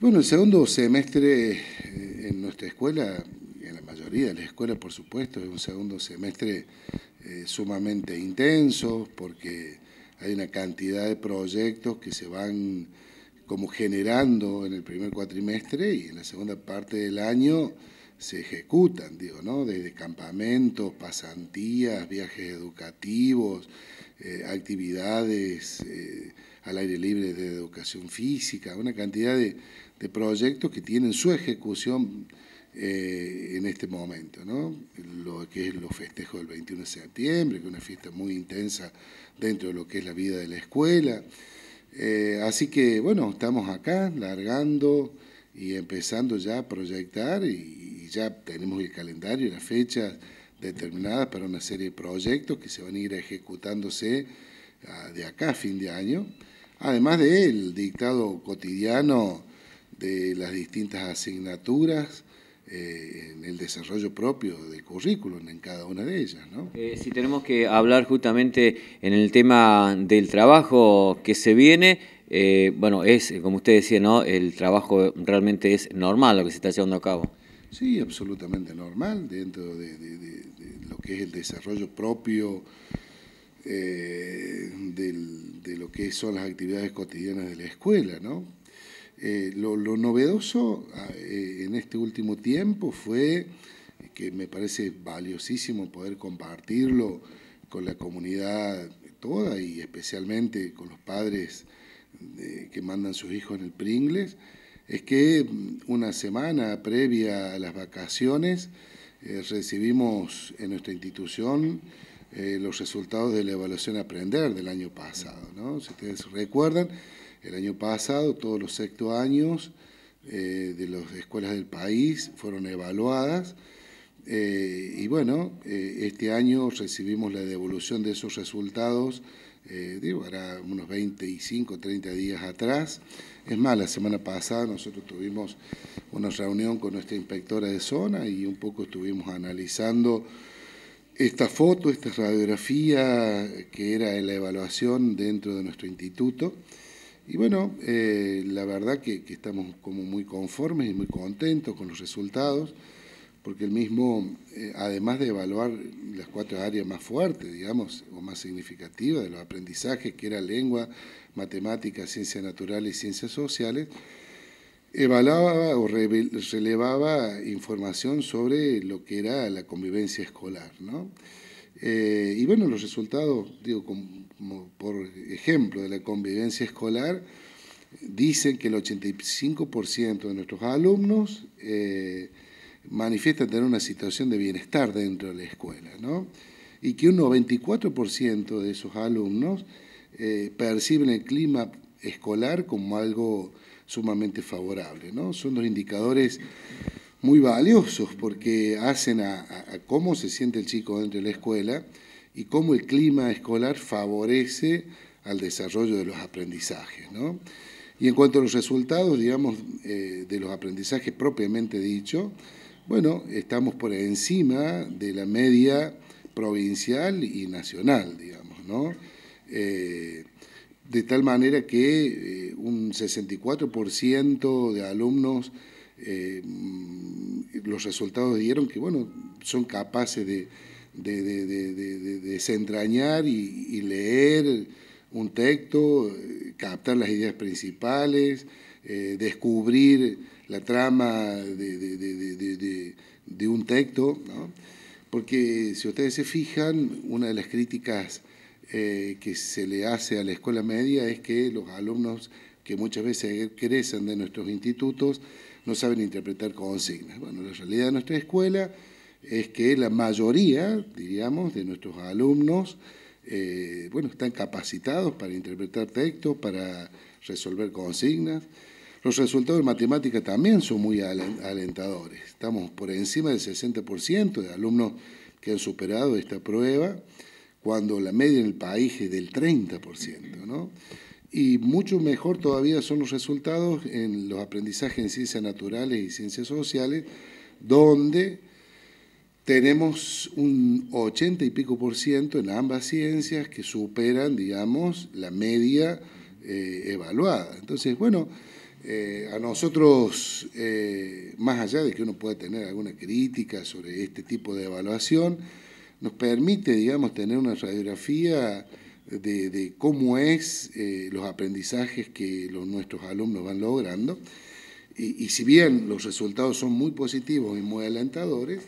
Bueno, el segundo semestre eh, en nuestra escuela, en la mayoría de las escuelas, por supuesto, es un segundo semestre eh, sumamente intenso porque hay una cantidad de proyectos que se van como generando en el primer cuatrimestre y en la segunda parte del año se ejecutan, digo, ¿no? Desde campamentos, pasantías, viajes educativos, eh, actividades al aire libre de educación física, una cantidad de, de proyectos que tienen su ejecución eh, en este momento, ¿no? lo que es los festejos del 21 de septiembre, que es una fiesta muy intensa dentro de lo que es la vida de la escuela. Eh, así que bueno, estamos acá largando y empezando ya a proyectar y, ya tenemos el calendario y las fechas determinadas para una serie de proyectos que se van a ir ejecutándose ah, de acá a fin de año. Además del dictado cotidiano de las distintas asignaturas eh, en el desarrollo propio del currículum en cada una de ellas. ¿no? Eh, si tenemos que hablar justamente en el tema del trabajo que se viene, eh, bueno, es, como usted decía, ¿no? el trabajo realmente es normal lo que se está llevando a cabo. Sí, absolutamente normal dentro de, lo que es el desarrollo propio de lo que son las actividades cotidianas de la escuela, ¿no? Eh, lo, novedoso ah, eh, en este último tiempo fue que me parece valiosísimo poder compartirlo con la comunidad toda y especialmente con los padres que mandan sus hijos en el Pringles, es que mm, una semana previa a las vacaciones eh, recibimos en nuestra institución los resultados de la evaluación Aprender del año pasado. Si ustedes recuerdan, el año pasado todos los sexto años eh, de las escuelas del país fueron evaluadas eh, y bueno, eh, este año recibimos la devolución de esos resultados, digo, ahora unos 25, 30 días atrás. Es más, la semana pasada nosotros tuvimos una reunión con nuestra inspectora de zona y un poco estuvimos analizando esta foto, esta radiografía que era en la evaluación dentro de nuestro instituto. Y bueno, eh, la verdad que, estamos como muy conformes y muy contentos con los resultados, porque el mismo, eh, además de evaluar las cuatro áreas más fuertes, digamos, o más significativas de los aprendizajes, que era lengua, matemáticas, ciencias naturales y ciencias sociales, evaluaba o relevaba información sobre lo que era la convivencia escolar, ¿no? Eh, y bueno, los resultados, digo, como por ejemplo, de la convivencia escolar, dicen que el 85% de nuestros alumnos eh, manifiestan tener una situación de bienestar dentro de la escuela, ¿no? Y que un 94% de esos alumnos eh, perciben el clima escolar como algo sumamente favorable, ¿no? Son los indicadores muy valiosos porque hacen a, cómo se siente el chico dentro de la escuela y cómo el clima escolar favorece al desarrollo de los aprendizajes. ¿no? Y en cuanto a los resultados, digamos, eh, de los aprendizajes propiamente dicho, bueno, estamos por encima de la media provincial y nacional, digamos, ¿no? Eh, de tal manera que eh, un 64% de alumnos eh, los resultados dieron que, bueno, son capaces de, de, desentrañar y, leer un texto, eh, captar las ideas principales, eh, descubrir la trama de, un texto, Porque si ustedes se fijan, una de las críticas que se le hace a la escuela media es que los alumnos que muchas veces crecen de nuestros institutos no saben interpretar consignas. Bueno, la realidad de nuestra escuela es que la mayoría, diríamos, de nuestros alumnos, eh, bueno, están capacitados para interpretar textos, para resolver consignas. Los resultados de matemática también son muy alentadores. Estamos por encima del 60% de alumnos que han superado esta prueba, cuando la media en el país es del 30%, ¿no? Y mucho mejor todavía son los resultados en los aprendizajes en ciencias naturales y ciencias sociales, donde tenemos un 80 y pico por ciento en ambas ciencias que superan, digamos, la media eh, evaluada. Entonces, bueno, eh, a nosotros, eh, más allá de que uno pueda tener alguna crítica sobre este tipo de evaluación, nos permite, digamos, tener una radiografía de, cómo es eh, los aprendizajes que los, nuestros alumnos van logrando. Y, si bien los resultados son muy positivos y muy alentadores,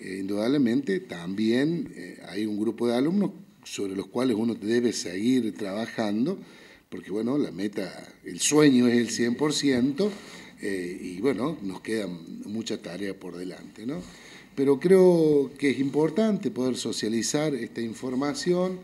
eh, indudablemente también eh, hay un grupo de alumnos sobre los cuales uno debe seguir trabajando, porque bueno, la meta, el sueño es el 100%, y bueno, nos queda mucha tarea por delante, ¿no? Pero creo que es importante poder socializar esta información,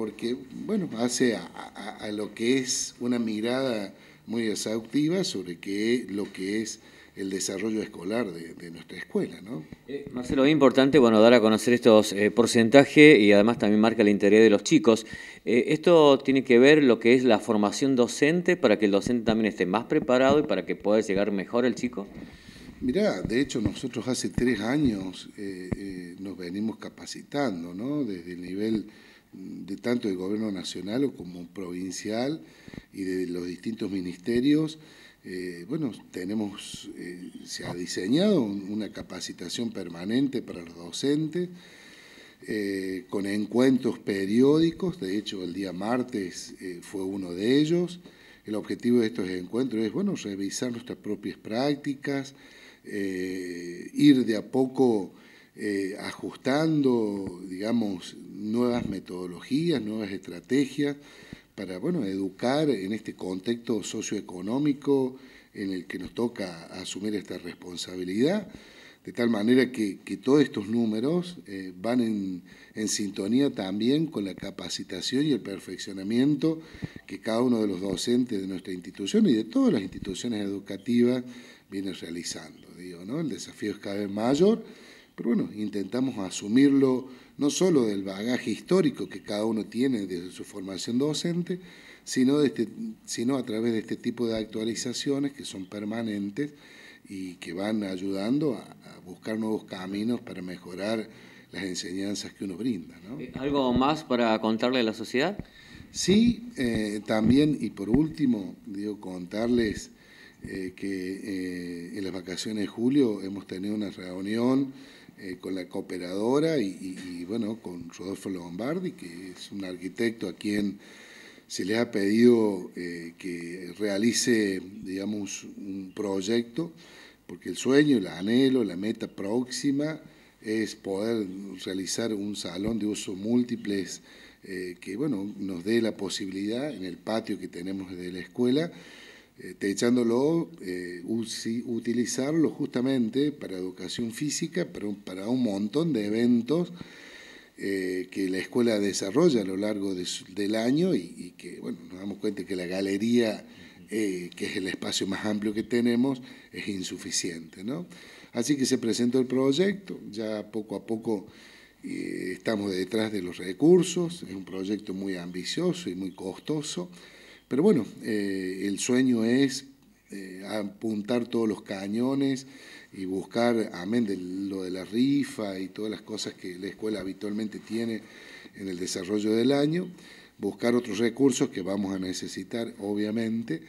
porque, bueno, hace a, lo que es una mirada muy exhaustiva sobre qué, lo que es el desarrollo escolar de, nuestra escuela. ¿no? Eh, Marcelo, es importante bueno, dar a conocer estos eh, porcentajes y además también marca el interés de los chicos. Eh, esto tiene que ver lo que es la formación docente para que el docente también esté más preparado y para que pueda llegar mejor el chico. Mirá, de hecho nosotros hace tres años nos venimos capacitando, ¿no? Desde el nivel de tanto del gobierno nacional como provincial y de los distintos ministerios, eh, bueno, tenemos, eh, se ha diseñado una capacitación permanente para los docentes, eh, con encuentros periódicos, de hecho el día martes fue uno de ellos. El objetivo de estos encuentros es, bueno, revisar nuestras propias prácticas, ir de a poco ajustando, digamos, nuevas metodologías, nuevas estrategias para bueno, educar en este contexto socioeconómico en el que nos toca asumir esta responsabilidad, de tal manera que, todos estos números eh, van en, sintonía también con la capacitación y el perfeccionamiento que cada uno de los docentes de nuestra institución y de todas las instituciones educativas viene realizando. Digo, ¿no? El desafío es cada vez mayor, pero bueno, intentamos asumirlo no solo del bagaje histórico que cada uno tiene desde su formación docente, sino, de este, sino a través de este tipo de actualizaciones que son permanentes y que van ayudando a, buscar nuevos caminos para mejorar las enseñanzas que uno brinda. ¿no? Eh, ¿Algo más para contarle a la sociedad? Sí, eh, también, y por último, digo, contarles eh, que en las vacaciones de julio hemos tenido una reunión eh, con la cooperadora y, bueno, con Rodolfo Lombardi, que es un arquitecto a quien se le ha pedido eh, que realice, digamos, un proyecto, porque el sueño, el anhelo, la meta próxima es poder realizar un salón de uso múltiples eh, que, bueno, nos dé la posibilidad en el patio que tenemos de la escuela techándolo, eh, eh utilizarlo justamente para educación física, para un montón de eventos eh, que la escuela desarrolla a lo largo del año y, que, bueno, nos damos cuenta que la galería, eh, que es el espacio más amplio que tenemos, es insuficiente, ¿no? Así que se presentó el proyecto, ya poco a poco estamos detrás de los recursos, es un proyecto muy ambicioso y muy costoso, pero bueno, eh, el sueño es eh, apuntar todos los cañones y buscar, amén de lo de la rifa y todas las cosas que la escuela habitualmente tiene en el desarrollo del año, buscar otros recursos que vamos a necesitar, obviamente,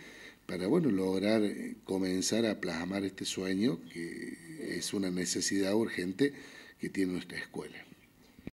para bueno, lograr eh, comenzar a plasmar este sueño que es una necesidad urgente que tiene nuestra escuela.